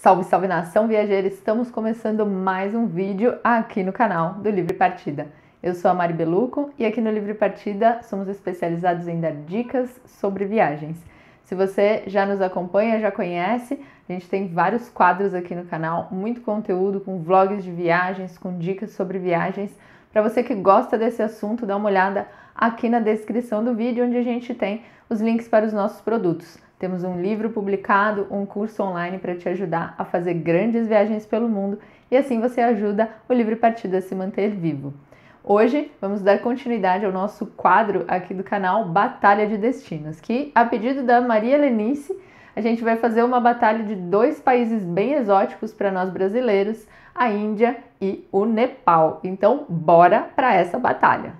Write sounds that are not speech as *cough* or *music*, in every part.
Salve, salve nação viajeira! Estamos começando mais um vídeo aqui no canal do Livre Partida. Eu sou a Mari Beluco e aqui no Livre Partida somos especializados em dar dicas sobre viagens. Se você já nos acompanha, já conhece, a gente tem vários quadros aqui no canal, muito conteúdo com vlogs de viagens, com dicas sobre viagens. Para você que gosta desse assunto, dá uma olhada aqui na descrição do vídeo, onde a gente tem os links para os nossos produtos. Temos um livro publicado, um curso online para te ajudar a fazer grandes viagens pelo mundo e assim você ajuda o Livre Partido a se manter vivo. Hoje vamos dar continuidade ao nosso quadro aqui do canal Batalha de Destinos, que a pedido da Maria Lenice, a gente vai fazer uma batalha de dois países bem exóticos para nós brasileiros, a Índia e o Nepal. Então, bora para essa batalha.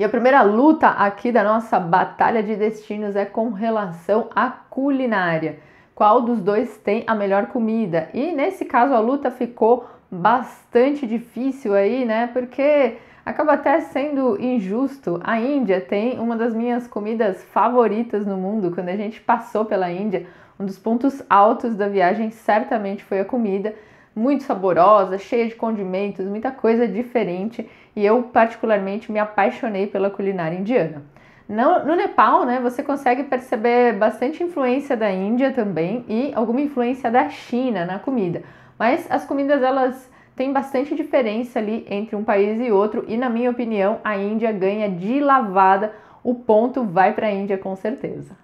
E a primeira luta aqui da nossa batalha de destinos é com relação à culinária. Qual dos dois tem a melhor comida? E nesse caso a luta ficou bastante difícil aí, né? Porque acaba até sendo injusto. A Índia tem uma das minhas comidas favoritas no mundo. Quando a gente passou pela Índia, um dos pontos altos da viagem certamente foi a comida, muito saborosa, cheia de condimentos, muita coisa diferente e eu particularmente me apaixonei pela culinária indiana. No, Nepal, né, você consegue perceber bastante influência da Índia também e alguma influência da China na comida, mas as comidas elas têm bastante diferença ali entre um país e outro, e na minha opinião, a Índia ganha de lavada. O ponto vai para a Índia com certeza.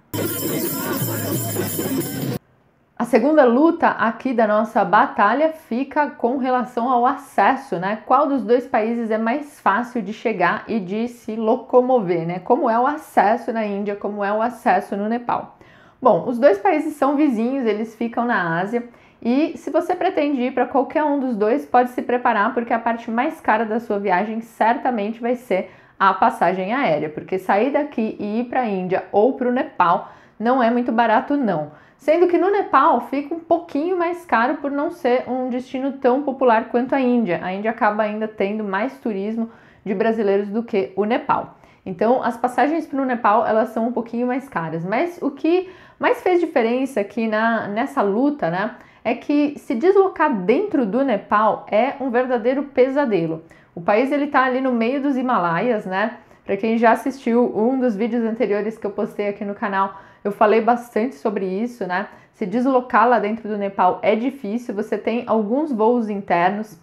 A segunda luta aqui da nossa batalha fica com relação ao acesso, né? Qual dos dois países é mais fácil de chegar e de se locomover, né? Como é o acesso na Índia, como é o acesso no Nepal. Bom, os dois países são vizinhos, eles ficam na Ásia. E se você pretende ir para qualquer um dos dois, pode se preparar, porque a parte mais cara da sua viagem certamente vai ser a passagem aérea, porque sair daqui e ir para a Índia ou para o Nepal não é muito barato, não sendo que no Nepal fica um pouquinho mais caro por não ser um destino tão popular quanto a Índia. A Índia acaba ainda tendo mais turismo de brasileiros do que o Nepal. Então, as passagens para o Nepal elas são um pouquinho mais caras. Mas o que mais fez diferença aqui na, nessa luta, né, é que se deslocar dentro do Nepal é um verdadeiro pesadelo. O país ele está ali no meio dos Himalaias, né? Para quem já assistiu um dos vídeos anteriores que eu postei aqui no canal eu falei bastante sobre isso, né? Se deslocar lá dentro do Nepal é difícil, você tem alguns voos internos,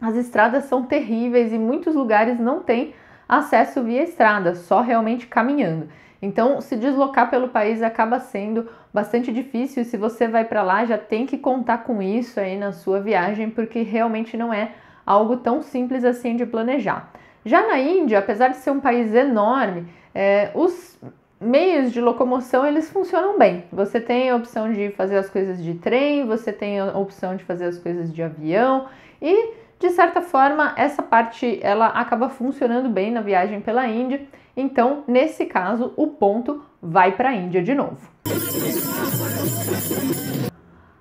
as estradas são terríveis e muitos lugares não têm acesso via estrada, só realmente caminhando. Então, se deslocar pelo país acaba sendo bastante difícil. Se você vai para lá, já tem que contar com isso aí na sua viagem, porque realmente não é algo tão simples assim de planejar. Já na Índia, apesar de ser um país enorme, é, os meios de locomoção eles funcionam bem. Você tem a opção de fazer as coisas de trem, você tem a opção de fazer as coisas de avião e de certa forma essa parte ela acaba funcionando bem na viagem pela Índia. Então, nesse caso, o ponto vai para a Índia de novo.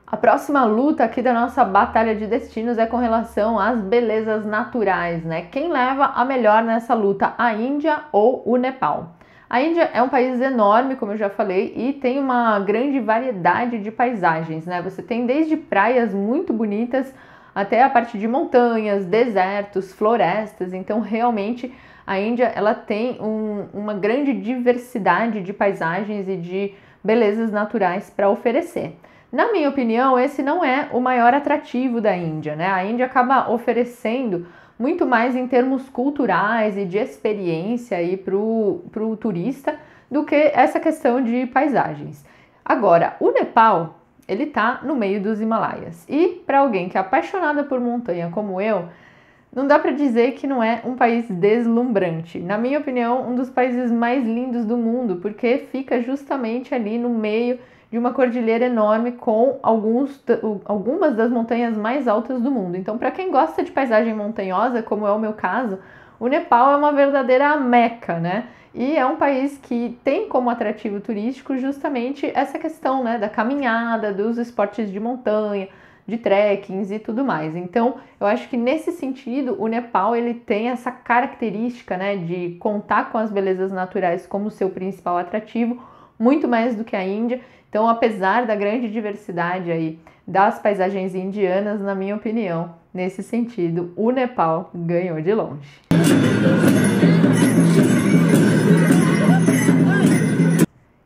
A próxima luta aqui da nossa batalha de destinos é com relação às belezas naturais, né? Quem leva a melhor nessa luta, a Índia ou o Nepal? A Índia é um país enorme, como eu já falei, e tem uma grande variedade de paisagens, né? Você tem desde praias muito bonitas até a parte de montanhas, desertos, florestas. Então, realmente, a Índia ela tem um, uma grande diversidade de paisagens e de belezas naturais para oferecer. Na minha opinião, esse não é o maior atrativo da Índia, né? A Índia acaba oferecendo muito mais em termos culturais e de experiência aí para o turista do que essa questão de paisagens. Agora, o Nepal, ele está no meio dos Himalaias. E para alguém que é apaixonada por montanha como eu, não dá para dizer que não é um país deslumbrante. Na minha opinião, um dos países mais lindos do mundo, porque fica justamente ali no meio de uma cordilheira enorme com alguns, algumas das montanhas mais altas do mundo. Então, para quem gosta de paisagem montanhosa, como é o meu caso, o Nepal é uma verdadeira meca, né? E é um país que tem como atrativo turístico justamente essa questão né, da caminhada, dos esportes de montanha, de trekkings e tudo mais. Então, eu acho que nesse sentido, o Nepal ele tem essa característica né, de contar com as belezas naturais como seu principal atrativo, muito mais do que a Índia então, apesar da grande diversidade aí das paisagens indianas, na minha opinião, nesse sentido, o Nepal ganhou de longe.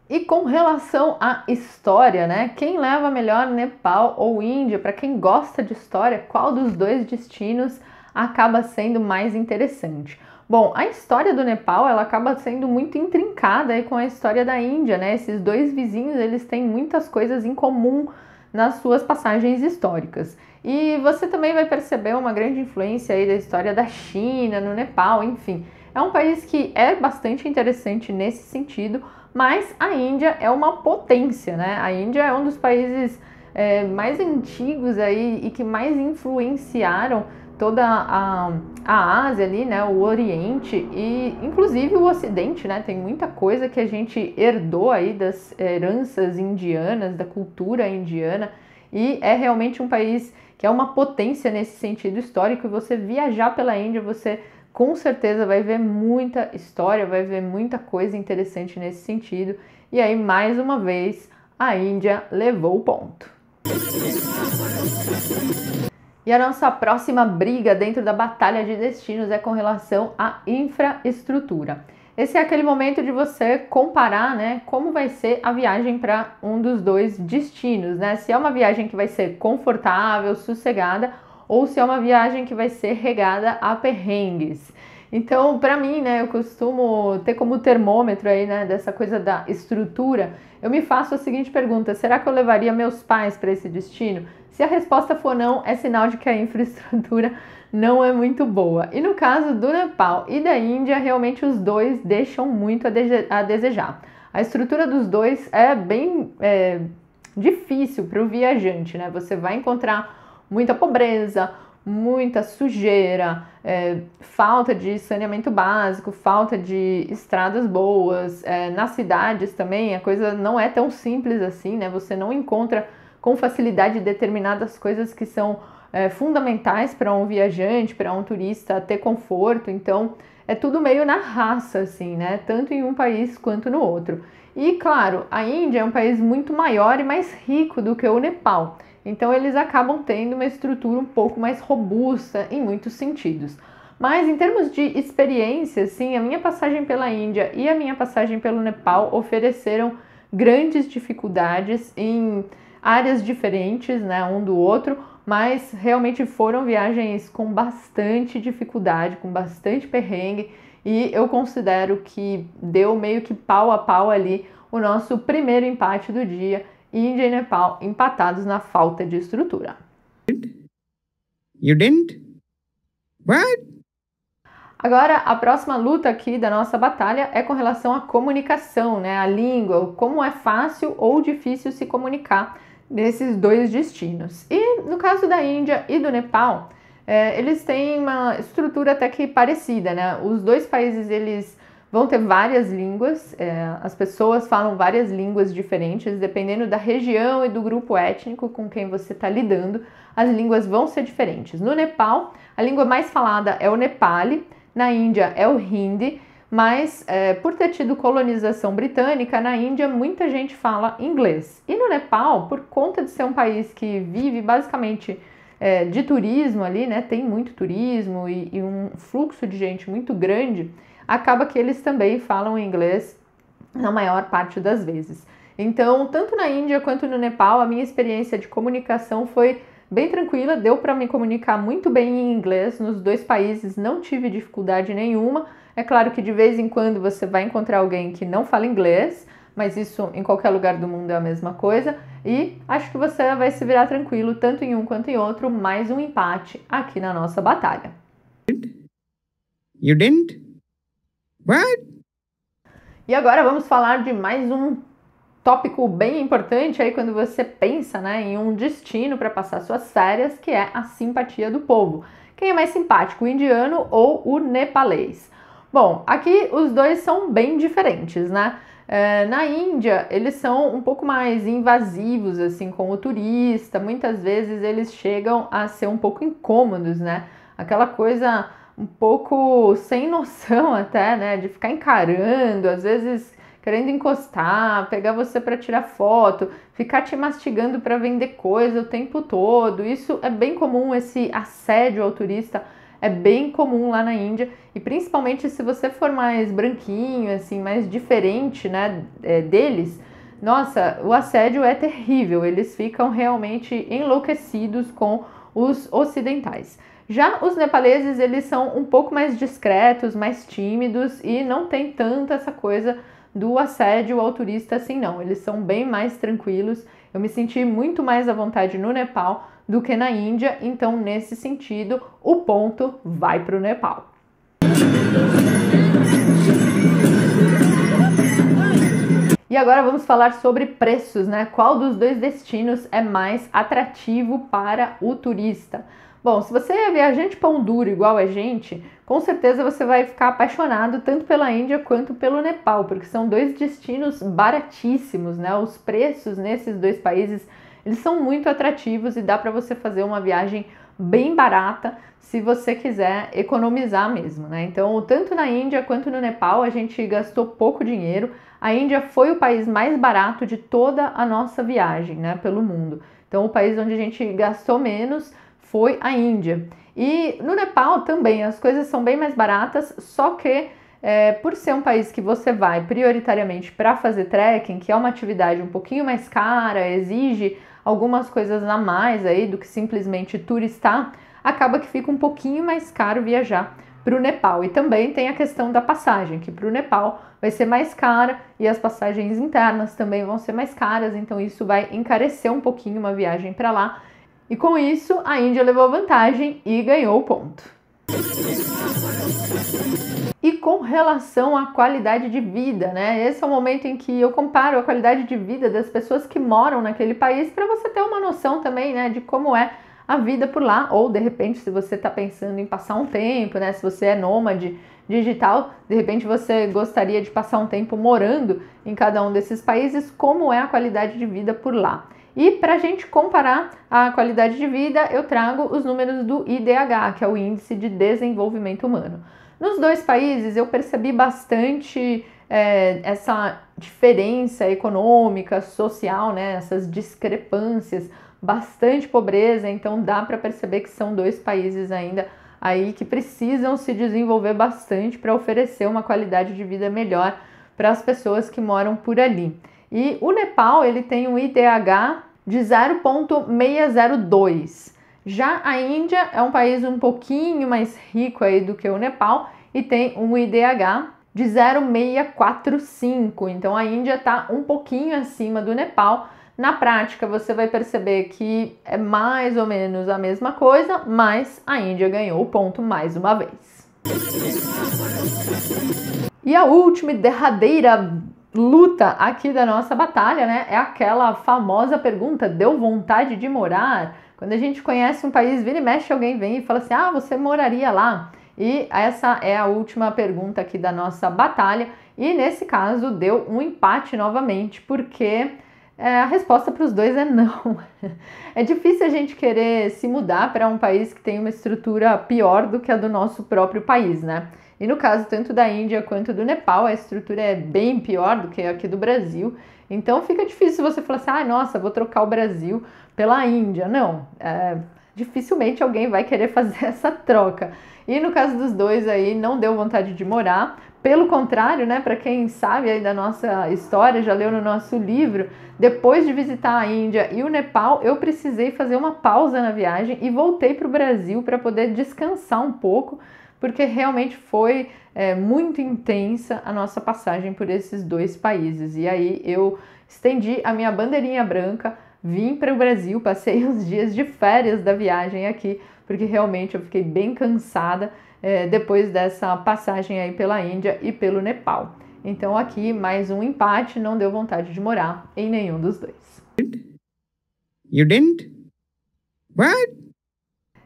E com relação à história, né? Quem leva melhor Nepal ou Índia? Para quem gosta de história, qual dos dois destinos acaba sendo mais interessante? Bom, a história do Nepal ela acaba sendo muito intrincada aí com a história da Índia, né? Esses dois vizinhos eles têm muitas coisas em comum nas suas passagens históricas. E você também vai perceber uma grande influência aí da história da China no Nepal, enfim. É um país que é bastante interessante nesse sentido, mas a Índia é uma potência, né? A Índia é um dos países é, mais antigos aí e que mais influenciaram toda a, a Ásia ali, né, o Oriente e inclusive o Ocidente, né, tem muita coisa que a gente herdou aí das heranças indianas, da cultura indiana e é realmente um país que é uma potência nesse sentido histórico e você viajar pela Índia, você com certeza vai ver muita história, vai ver muita coisa interessante nesse sentido. E aí, mais uma vez, a Índia levou o ponto. E a nossa próxima briga dentro da batalha de destinos é com relação à infraestrutura. Esse é aquele momento de você comparar, né, como vai ser a viagem para um dos dois destinos, né? Se é uma viagem que vai ser confortável, sossegada, ou se é uma viagem que vai ser regada a perrengues. Então, para mim, né, eu costumo ter como termômetro aí, né, dessa coisa da estrutura. Eu me faço a seguinte pergunta: será que eu levaria meus pais para esse destino? Se a resposta for não, é sinal de que a infraestrutura não é muito boa. E no caso do Nepal e da Índia, realmente os dois deixam muito a, desejar. A estrutura dos dois é bem é, difícil para o viajante, né? Você vai encontrar muita pobreza, muita sujeira, é, falta de saneamento básico, falta de estradas boas. É, nas cidades também a coisa não é tão simples assim, né? Você não encontra com facilidade determinadas coisas que são é, fundamentais para um viajante, para um turista ter conforto. Então, é tudo meio na raça, assim, né? Tanto em um país quanto no outro. E, claro, a Índia é um país muito maior e mais rico do que o Nepal. Então, eles acabam tendo uma estrutura um pouco mais robusta em muitos sentidos. Mas em termos de experiência, sim, a minha passagem pela Índia e a minha passagem pelo Nepal ofereceram grandes dificuldades em áreas diferentes, né, um do outro, mas realmente foram viagens com bastante dificuldade, com bastante perrengue, e eu considero que deu meio que pau a pau ali o nosso primeiro empate do dia, Índia e Nepal empatados na falta de estrutura. You didn't? What? Agora, a próxima luta aqui da nossa batalha é com relação à comunicação, né? A língua, como é fácil ou difícil se comunicar nesses dois destinos. E no caso da Índia e do Nepal, é, eles têm uma estrutura até que parecida, né? Os dois países eles vão ter várias línguas, é, as pessoas falam várias línguas diferentes, dependendo da região e do grupo étnico com quem você está lidando, as línguas vão ser diferentes. No Nepal, a língua mais falada é o Nepali, na Índia é o Hindi mas é, por ter tido colonização britânica, na Índia muita gente fala inglês. E no Nepal, por conta de ser um país que vive basicamente é, de turismo ali, né, tem muito turismo e, e um fluxo de gente muito grande, acaba que eles também falam inglês na maior parte das vezes. Então, tanto na Índia quanto no Nepal, a minha experiência de comunicação foi bem tranquila, deu para me comunicar muito bem em inglês. Nos dois países não tive dificuldade nenhuma, é claro que de vez em quando você vai encontrar alguém que não fala inglês, mas isso em qualquer lugar do mundo é a mesma coisa. E acho que você vai se virar tranquilo, tanto em um quanto em outro. Mais um empate aqui na nossa batalha. You didn't? What? E agora vamos falar de mais um tópico bem importante aí quando você pensa né, em um destino para passar suas férias, que é a simpatia do povo. Quem é mais simpático, o indiano ou o nepalês? Bom, aqui os dois são bem diferentes, né? É, na Índia, eles são um pouco mais invasivos, assim, com o turista. Muitas vezes eles chegam a ser um pouco incômodos, né? Aquela coisa um pouco sem noção *laughs* até, né? De ficar encarando, às vezes querendo encostar, pegar você para tirar foto, ficar te mastigando para vender coisa o tempo todo. Isso é bem comum, esse assédio ao turista é bem comum lá na Índia. E principalmente se você for mais branquinho, assim, mais diferente, né, é, deles, nossa, o assédio é terrível. Eles ficam realmente enlouquecidos com os ocidentais. Já os nepaleses, eles são um pouco mais discretos, mais tímidos e não tem tanta essa coisa do assédio ao turista assim não. Eles são bem mais tranquilos. Eu me senti muito mais à vontade no Nepal do que na Índia, então nesse sentido, o ponto vai para o Nepal. E agora vamos falar sobre preços, né? Qual dos dois destinos é mais atrativo para o turista? Bom, se você é viajante pão duro igual a gente, com certeza você vai ficar apaixonado tanto pela Índia quanto pelo Nepal, porque são dois destinos baratíssimos, né? Os preços nesses dois países eles são muito atrativos e dá para você fazer uma viagem bem barata se você quiser economizar mesmo, né? Então, tanto na Índia quanto no Nepal, a gente gastou pouco dinheiro. A Índia foi o país mais barato de toda a nossa viagem, né, pelo mundo. Então, o país onde a gente gastou menos foi a Índia. E no Nepal também as coisas são bem mais baratas, só que é, por ser um país que você vai prioritariamente para fazer trekking, que é uma atividade um pouquinho mais cara, exige algumas coisas a mais aí do que simplesmente turistar, acaba que fica um pouquinho mais caro viajar para o Nepal. E também tem a questão da passagem, que para o Nepal vai ser mais cara e as passagens internas também vão ser mais caras, então isso vai encarecer um pouquinho uma viagem para lá. E com isso, a Índia levou vantagem e ganhou o ponto com relação à qualidade de vida, né? Esse é o momento em que eu comparo a qualidade de vida das pessoas que moram naquele país para você ter uma noção também, né, de como é a vida por lá, ou de repente, se você está pensando em passar um tempo, né? Se você é nômade digital, de repente você gostaria de passar um tempo morando em cada um desses países, como é a qualidade de vida por lá. E para a gente comparar a qualidade de vida, eu trago os números do IDH, que é o Índice de Desenvolvimento Humano. Nos dois países eu percebi bastante é, essa diferença econômica, social, né? essas discrepâncias, bastante pobreza, então dá para perceber que são dois países ainda aí que precisam se desenvolver bastante para oferecer uma qualidade de vida melhor para as pessoas que moram por ali. E o Nepal, ele tem um IDH de 0.602. Já a Índia é um país um pouquinho mais rico aí do que o Nepal e tem um IDH de 0,645. Então a Índia está um pouquinho acima do Nepal. Na prática, você vai perceber que é mais ou menos a mesma coisa, mas a Índia ganhou o ponto mais uma vez. E a última e derradeira luta aqui da nossa batalha, né? É aquela famosa pergunta: deu vontade de morar? Quando a gente conhece um país, vira e mexe, alguém vem e fala assim: ah, você moraria lá? E essa é a última pergunta aqui da nossa batalha. E nesse caso deu um empate novamente, porque é, a resposta para os dois é não. *laughs* É difícil a gente querer se mudar para um país que tem uma estrutura pior do que a do nosso próprio país, né? E no caso tanto da Índia quanto do Nepal, a estrutura é bem pior do que aqui do Brasil. Então fica difícil você falar assim, ah, nossa, vou trocar o Brasil pela Índia. Não, é, dificilmente alguém vai querer *laughs* fazer essa troca. E no caso dos dois aí, não deu vontade de morar. Pelo contrário, né, para quem sabe aí da nossa história, já leu no nosso livro, depois de visitar a Índia e o Nepal, eu precisei fazer uma pausa na viagem e voltei para o Brasil para poder descansar um pouco, porque realmente foi é, muito intensa a nossa passagem por esses dois países. E aí eu estendi a minha bandeirinha branca, vim para o Brasil, passei uns *laughs* dias de férias da viagem aqui, porque realmente eu fiquei bem cansada é, depois dessa passagem aí pela Índia e pelo Nepal. Então aqui mais um empate, não deu vontade de morar em nenhum dos dois. You didn't? What?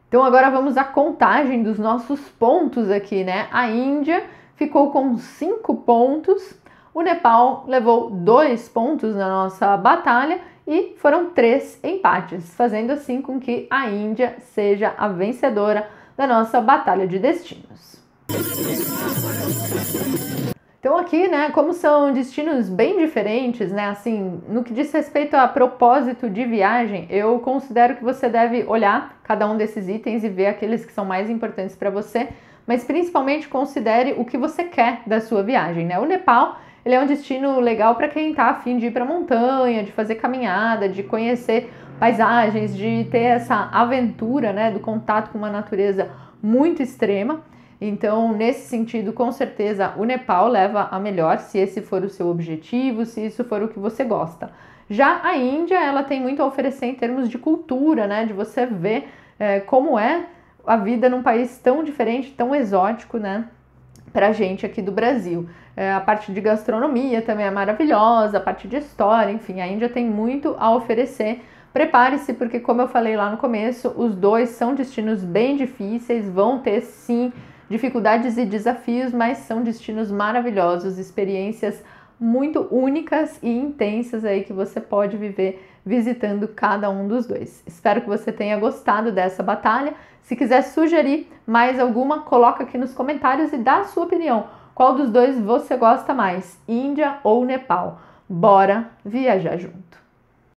Então agora vamos à contagem dos nossos pontos aqui, né? A Índia ficou com cinco pontos, o Nepal levou dois pontos na nossa batalha e foram três empates, fazendo assim com que a Índia seja a vencedora da nossa batalha de destinos. Então aqui, né, como são destinos bem diferentes, né, assim, no que diz respeito a propósito de viagem, eu considero que você deve olhar cada um desses itens e ver aqueles que são mais importantes para você, mas principalmente considere o que você quer da sua viagem, né? O Nepal, ele é um destino legal para quem está afim de ir para montanha, de fazer caminhada, de conhecer paisagens, de ter essa aventura, né, do contato com uma natureza muito extrema. Então, nesse sentido, com certeza o Nepal leva a melhor, se esse for o seu objetivo, se isso for o que você gosta. Já a Índia, ela tem muito a oferecer em termos de cultura, né? De você ver é, como é a vida num país tão diferente, tão exótico, né? Pra gente aqui do Brasil. É, a parte de gastronomia também é maravilhosa, a parte de história, enfim, a Índia tem muito a oferecer. Prepare-se, porque, como eu falei lá no começo, os dois são destinos bem difíceis, vão ter sim Dificuldades e desafios, mas são destinos maravilhosos, experiências muito únicas e intensas aí que você pode viver visitando cada um dos dois. Espero que você tenha gostado dessa batalha. Se quiser sugerir mais alguma, coloca aqui nos comentários e dá a sua opinião. Qual dos dois você gosta mais, Índia ou Nepal? Bora viajar junto!